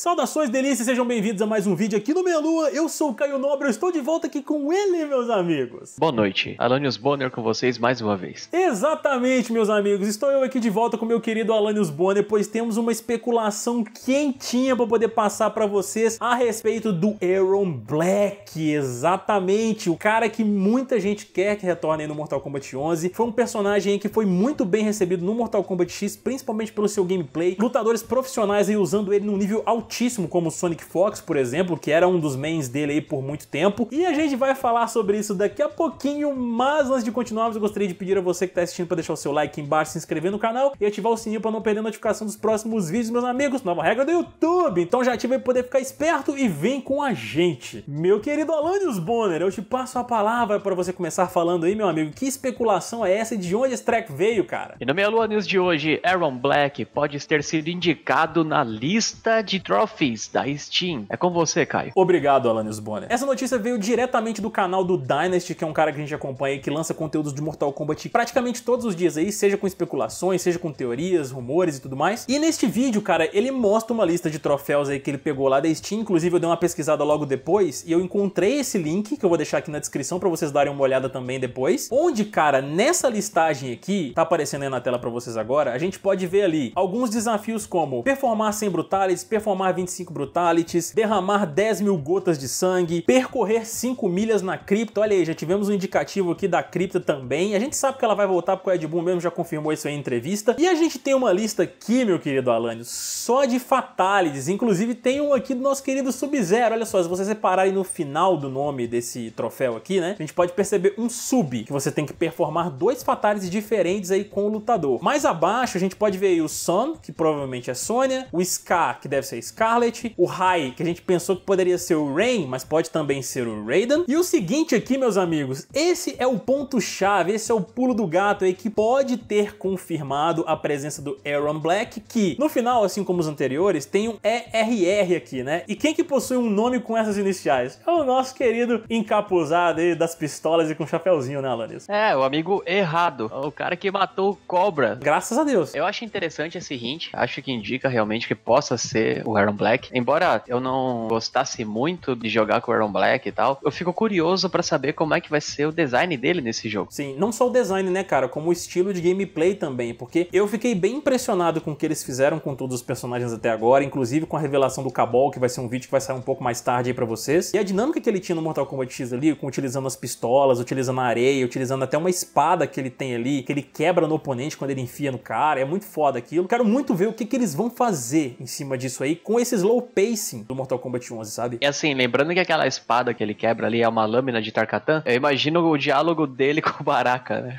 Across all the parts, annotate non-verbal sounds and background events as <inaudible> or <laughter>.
Saudações delícias, sejam bem-vindos a mais um vídeo aqui no Meia Lua. Eu sou o Caio Nobre, eu estou de volta aqui com ele, meus amigos. Boa noite, Alanios Bonner com vocês mais uma vez. Exatamente, meus amigos, estou eu aqui de volta com meu querido Alanios Bonner, pois temos uma especulação quentinha para poder passar para vocês a respeito do Aaron Black. Exatamente, o cara que muita gente quer que retorne no Mortal Kombat 11. Foi um personagem que foi muito bem recebido no Mortal Kombat X, principalmente pelo seu gameplay. Lutadores profissionais aí usando ele num nível alto altíssimo, como Sonic Fox, por exemplo, que era um dos mains dele aí por muito tempo. E a gente vai falar sobre isso daqui a pouquinho, mas antes de continuarmos, eu gostaria de pedir a você que está assistindo para deixar o seu like embaixo, se inscrever no canal e ativar o sininho para não perder a notificação dos próximos vídeos, meus amigos. Nova regra do YouTube! Então já ativa para poder ficar esperto e vem com a gente. Meu querido Alanios Bonner, eu te passo a palavra para você começar falando aí, meu amigo, que especulação é essa e de onde esse track veio, cara? E no meu News de hoje, Aaron Black pode ter sido indicado na lista de Trophies da Steam. É com você, Caio. Obrigado, Alanis Bonner. Essa notícia veio diretamente do canal do Dynasty, que é um cara que a gente acompanha e que lança conteúdos de Mortal Kombat praticamente todos os dias aí, seja com especulações, seja com teorias, rumores e tudo mais. E neste vídeo, cara, ele mostra uma lista de troféus aí que ele pegou lá da Steam, inclusive eu dei uma pesquisada logo depois e eu encontrei esse link que eu vou deixar aqui na descrição para vocês darem uma olhada também depois. Onde, cara, nessa listagem aqui, tá aparecendo aí na tela para vocês agora, a gente pode ver ali alguns desafios como performar sem brutales, performar derramar 25 brutalities, derramar 10 mil gotas de sangue, percorrer 5 milhas na cripta. Olha aí, já tivemos um indicativo aqui da cripta também. A gente sabe que ela vai voltar porque o Ed Boon mesmo já confirmou isso em entrevista. E a gente tem uma lista aqui, meu querido Alânio, só de fatalities. Inclusive tem um aqui do nosso querido Sub-Zero. Olha só, se vocês repararem no final do nome desse troféu aqui, né? A gente pode perceber um sub, que você tem que performar dois fatalities diferentes aí com o lutador. Mais abaixo a gente pode ver o Sun, que provavelmente é Sônia, o Scar, que deve ser Scarlet, o Rai, que a gente pensou que poderia ser o Rain, mas pode também ser o Raiden. E o seguinte aqui, meus amigos, esse é o ponto-chave, esse é o pulo do gato aí que pode ter confirmado a presença do Aaron Black, que no final, assim como os anteriores, tem um ERR aqui, né? E quem que possui um nome com essas iniciais? É o nosso querido encapuzado aí das pistolas e com um chapéuzinho, né, Alanis? É, o amigo errado, o cara que matou o Cobra. Graças a Deus. Eu acho interessante esse hint, acho que indica realmente que possa ser o Aaron Black. Embora eu não gostasse muito de jogar com o Aaron Black e tal, eu fico curioso para saber como é que vai ser o design dele nesse jogo. Sim, não só o design, né, cara, como o estilo de gameplay também, porque eu fiquei bem impressionado com o que eles fizeram com todos os personagens até agora, inclusive com a revelação do Cabal, que vai ser um vídeo que vai sair um pouco mais tarde aí pra vocês. E a dinâmica que ele tinha no Mortal Kombat X ali, com utilizando as pistolas, utilizando a areia, utilizando até uma espada que ele tem ali, que ele quebra no oponente quando ele enfia no cara, é muito foda aquilo. Quero muito ver o que, que eles vão fazer em cima disso aí, com com esse slow pacing do Mortal Kombat 11, sabe? E assim, lembrando que aquela espada que ele quebra ali é uma lâmina de Tarkatan, eu imagino o diálogo dele <laughs> com o Baraka, né?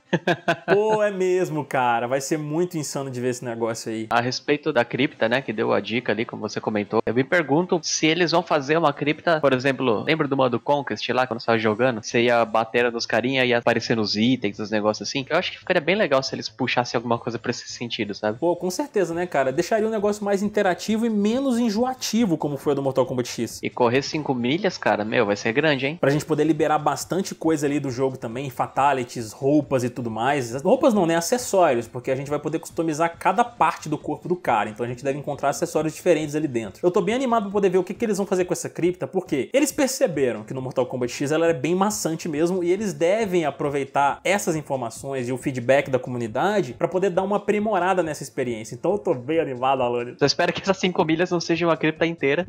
Pô, é mesmo, cara. Vai ser muito insano de ver esse negócio aí. A respeito da cripta, né, que deu a dica ali, como você comentou, eu me pergunto se eles vão fazer uma cripta, por exemplo, lembra do modo Conquest lá, quando você tava jogando? Você ia bater nos carinha, ia aparecer nos itens, os negócios assim. Eu acho que ficaria bem legal se eles puxassem alguma coisa pra esse sentido, sabe? Pô, com certeza, né, cara? Deixaria um negócio mais interativo e menos enjoativo como foi o do Mortal Kombat X. E correr 5 milhas, cara, meu, vai ser grande, hein? Pra gente poder liberar bastante coisa ali do jogo também, fatalities, roupas e tudo mais. Roupas não, né? Acessórios, porque a gente vai poder customizar cada parte do corpo do cara, então a gente deve encontrar acessórios diferentes ali dentro. Eu tô bem animado pra poder ver o que, que eles vão fazer com essa cripta, porque eles perceberam que no Mortal Kombat X ela era bem maçante mesmo e eles devem aproveitar essas informações e o feedback da comunidade para poder dar uma aprimorada nessa experiência. Então eu tô bem animado, Alan. Eu espero que essas 5 milhas não sejam seja de uma cripta inteira.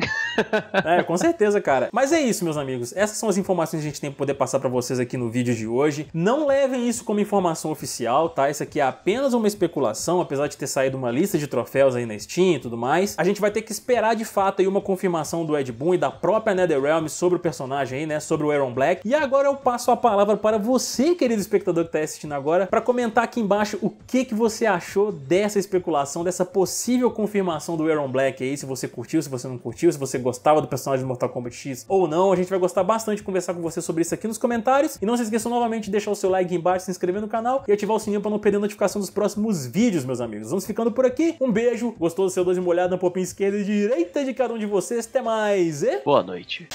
<laughs> é, com certeza, cara. Mas é isso, meus amigos. Essas são as informações que a gente tem para poder passar para vocês aqui no vídeo de hoje. Não levem isso como informação oficial, tá? Isso aqui é apenas uma especulação, apesar de ter saído uma lista de troféus aí na Steam e tudo mais. A gente vai ter que esperar de fato aí uma confirmação do Ed Boon e da própria NetherRealm sobre o personagem aí, né? Sobre o Aaron Black. E agora eu passo a palavra para você, querido espectador que tá assistindo agora, para comentar aqui embaixo o que que você achou dessa especulação, dessa possível confirmação do Aaron Black aí, se você você curtiu, se você não curtiu, se você gostava do personagem do Mortal Kombat X ou não. A gente vai gostar bastante de conversar com você sobre isso aqui nos comentários. E não se esqueçam novamente de deixar o seu like embaixo, se inscrever no canal e ativar o sininho para não perder a notificação dos próximos vídeos, meus amigos. Vamos ficando por aqui. Um beijo, gostoso seu dois molhado na popinha esquerda e direita de cada um de vocês. Até mais e... Boa noite.